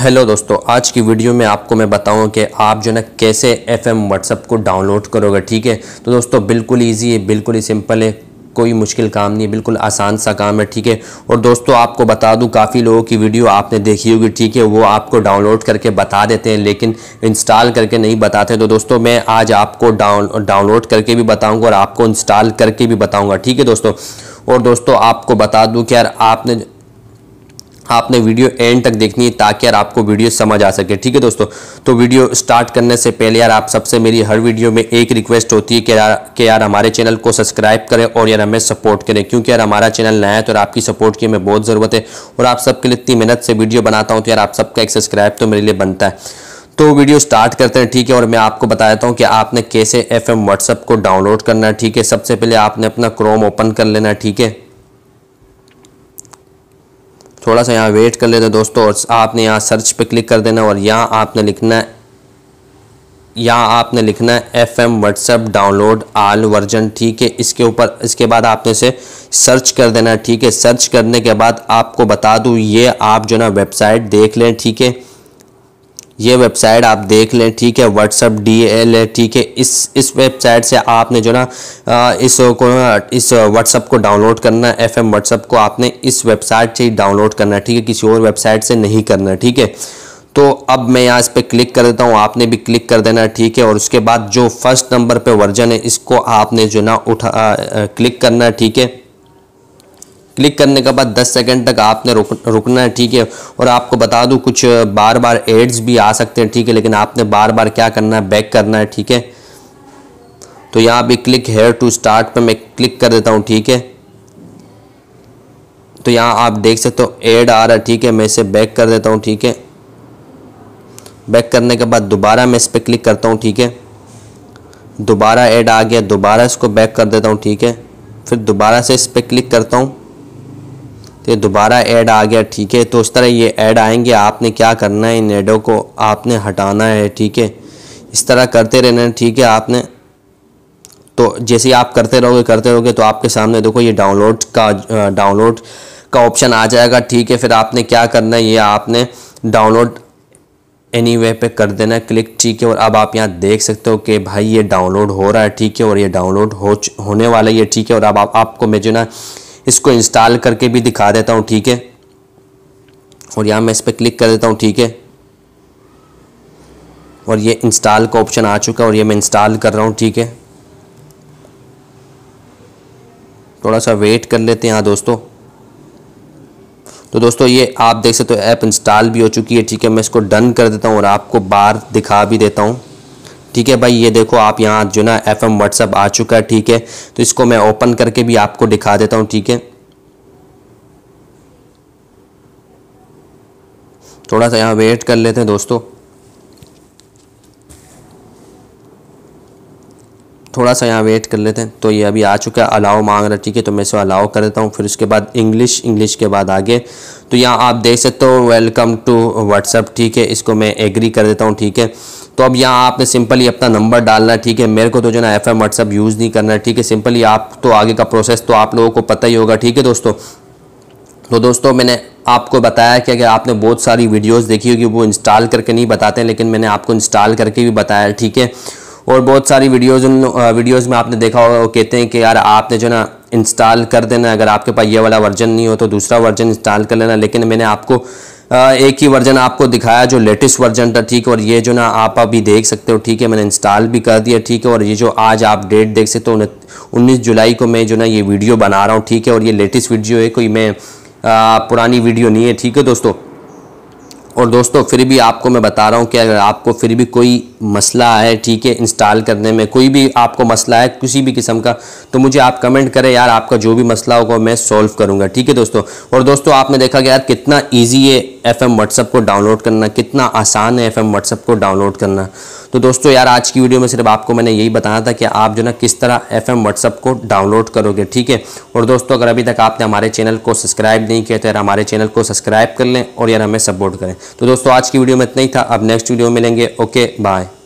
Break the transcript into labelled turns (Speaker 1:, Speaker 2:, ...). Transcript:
Speaker 1: hello दोस्तों आज की वीडियो में आपको मैं बताऊं कि आप जो ना कैसे एफ एम व्हाट्सअप को डाउनलोड करोगे ठीक है तो दोस्तों बिल्कुल इजी है बिल्कुल ही सिंपल है कोई मुश्किल काम नहीं है बिल्कुल आसान सा काम है ठीक है और दोस्तों आपको बता दूं काफ़ी लोगों की वीडियो आपने देखी होगी ठीक है वो आपको डाउनलोड करके बता देते हैं लेकिन इंस्टॉल करके नहीं बताते तो दोस्तों मैं आज आपको डाउन डाउनलोड करके भी बताऊँगा और आपको इंस्टॉल करके भी बताऊँगा ठीक है दोस्तों और दोस्तों आपको बता दूं कि यार आपने आपने वीडियो एंड तक देखनी है ताकि यार आपको वीडियो समझ आ सके ठीक है दोस्तों तो वीडियो स्टार्ट करने से पहले यार आप सबसे मेरी हर वीडियो में एक रिक्वेस्ट होती है कि यार कि यार हमारे चैनल को सब्सक्राइब करें और यार हमें सपोर्ट करें क्योंकि यार हमारा चैनल नया है तो यार आपकी सपोर्ट की हमें बहुत ज़रूरत है और आप सबके लिए इतनी मेहनत से वीडियो बनाता हूँ तो यार आप सबका एक सब्सक्राइब तो मेरे लिए बनता है तो वीडियो स्टार्ट करते हैं ठीक है और मैं आपको बता देता हूँ कि आपने कैसे एफ एम व्हाट्सअप को डाउनलोड करना है ठीक है सबसे पहले आपने अपना क्रोम ओपन कर लेना ठीक है थोड़ा सा यहाँ वेट कर लेते हैं दोस्तों और आपने यहाँ सर्च पे क्लिक कर देना और यहाँ आपने लिखना है यहाँ आपने लिखना है F M WhatsApp download all version ठीक है इसके ऊपर इसके बाद आपने इसे सर्च कर देना ठीक है सर्च करने के बाद आपको बता दूँ ये आप जो ना वेबसाइट देख लें ठीक है ये वेबसाइट आप देख लें ठीक है व्हाट्सअप डी एल है ठीक है इस इस वेबसाइट से आपने जो ना इस को इस व्हाट्सअप को डाउनलोड करना है एफ एम व्हाट्सअप को आपने इस वेबसाइट से ही डाउनलोड करना है ठीक है किसी और वेबसाइट से नहीं करना ठीक है तो अब मैं यहाँ इस पर क्लिक कर देता हूँ आपने भी क्लिक कर देना ठीक है और उसके बाद जो फर्स्ट नंबर पर वर्जन है इसको आपने जो ना उठा आ, आ, क्लिक करना ठीक है क्लिक करने के बाद 10 सेकंड तक आपने रुक रुकना है ठीक है और आपको बता दूं कुछ बार बार एड्स भी आ सकते हैं ठीक है लेकिन आपने बार बार क्या करना है बैक करना है ठीक है तो यहाँ पे क्लिक हेयर टू स्टार्ट पे मैं क्लिक कर देता हूँ ठीक है तो यहाँ आप देख सकते हो एड आ रहा है ठीक है मैं इसे बैक कर देता हूँ ठीक है बैक करने के बाद दोबारा मैं इस पर क्लिक करता हूँ ठीक है दोबारा ऐड आ गया दोबारा इसको बैक कर देता हूँ ठीक है फिर दोबारा से इस पर क्लिक करता हूँ तो दोबारा ऐड आ गया ठीक है तो उस तरह ये ऐड आएंगे आपने क्या करना है इन ऐडों को आपने हटाना है ठीक है इस तरह करते रहना है ठीक है आपने तो जैसे ही आप करते रहोगे करते रहोगे तो आपके सामने देखो ये डाउनलोड का डाउनलोड का ऑप्शन आ जाएगा ठीक है फिर आपने क्या करना है ये आपने डाउनलोड एनी वे पे कर देना क्लिक ठीक है और अब आप यहाँ देख सकते हो कि भाई ये डाउनलोड हो रहा है ठीक है और ये डाउनलोड हो होने वाला है ये ठीक है और अब आप, आपको मैं जो ना इसको इंस्टॉल करके भी दिखा देता हूँ ठीक है और यहाँ मैं इस पर क्लिक कर देता हूँ ठीक है और ये इंस्टॉल का ऑप्शन आ चुका है और ये मैं इंस्टॉल कर रहा हूँ ठीक है थोड़ा सा वेट कर लेते हैं हाँ दोस्तों तो दोस्तों ये आप देख सकते हो तो ऐप इंस्टॉल भी हो चुकी है ठीक है मैं इसको डन कर देता हूँ और आपको बार दिखा भी देता हूँ ठीक है भाई ये देखो आप यहाँ जो ना एफ एम व्हाट्सअप आ चुका है ठीक है तो इसको मैं ओपन करके भी आपको दिखा देता हूँ ठीक है थोड़ा सा यहाँ वेट कर लेते हैं दोस्तों थोड़ा सा यहाँ वेट कर लेते हैं तो ये अभी आ चुका है अलाव मांग रहा है ठीक है तो मैं इसे अलाव कर देता हूँ फिर उसके बाद इंग्लिश इंग्लिश के बाद आगे तो यहाँ आप देख सकते हो वेलकम टू व्हाट्सअप ठीक है इसको मैं एग्री कर देता हूँ ठीक है तो अब यहाँ आपने सिंपली अपना नंबर डालना ठीक है मेरे को तो जो ना एफ एम व्हाट्सअप यूज़ नहीं करना ठीक है सिंपली आप तो आगे का प्रोसेस तो आप लोगों को पता ही होगा ठीक है दोस्तों तो दोस्तों मैंने आपको बताया कि अगर आपने बहुत सारी वीडियोस देखी होगी वो इंस्टॉल करके नहीं बताते हैं लेकिन मैंने आपको इंस्टॉल करके भी बताया ठीक है और बहुत सारी वीडियोज़ उन वीडियोज़ में आपने देखा होगा वो कहते हैं कि यार आपने जो ना इंस्टॉल कर देना अगर आपके पास ये वाला वर्जन नहीं हो तो दूसरा वर्जन इंस्टॉल कर लेना लेकिन मैंने आपको एक ही वर्जन आपको दिखाया जो लेटेस्ट वर्जन था ठीक और ये जो ना आप अभी देख सकते हो ठीक है मैंने इंस्टॉल भी कर दिया ठीक है और ये जो आज आप डेट देख सकते हो उन्नीस जुलाई को मैं जो ना ये वीडियो बना रहा हूँ ठीक है और ये लेटेस्ट वीडियो है कोई मैं पुरानी वीडियो नहीं है ठीक है दोस्तों और दोस्तों फिर भी आपको मैं बता रहा हूँ कि अगर आपको फिर भी कोई मसला है ठीक है इंस्टॉल करने में कोई भी आपको मसला है किसी भी किस्म का तो मुझे आप कमेंट करें यार आपका जो भी मसला होगा मैं सॉल्व करूँगा ठीक है दोस्तों और दोस्तों आपने देखा कि यार कितना ईजी है एफ एम व्हाट्सअप को डाउनलोड करना कितना आसान है एफ एम व्हाट्सअप को डाउनलोड करना तो दोस्तों यार आज की वीडियो में सिर्फ आपको मैंने यही बताया था कि आप जो ना किस तरह एफ एम व्हाट्सअप को डाउनलोड करोगे ठीक है और दोस्तों अगर अभी तक आपने हमारे चैनल को सब्सक्राइब नहीं किया तो यार हमारे चैनल को सब्सक्राइब कर लें और यार हमें सपोर्ट करें तो दोस्तों आज की वीडियो में इतना ही था अब नेक्स्ट वीडियो मिलेंगे ओके बाय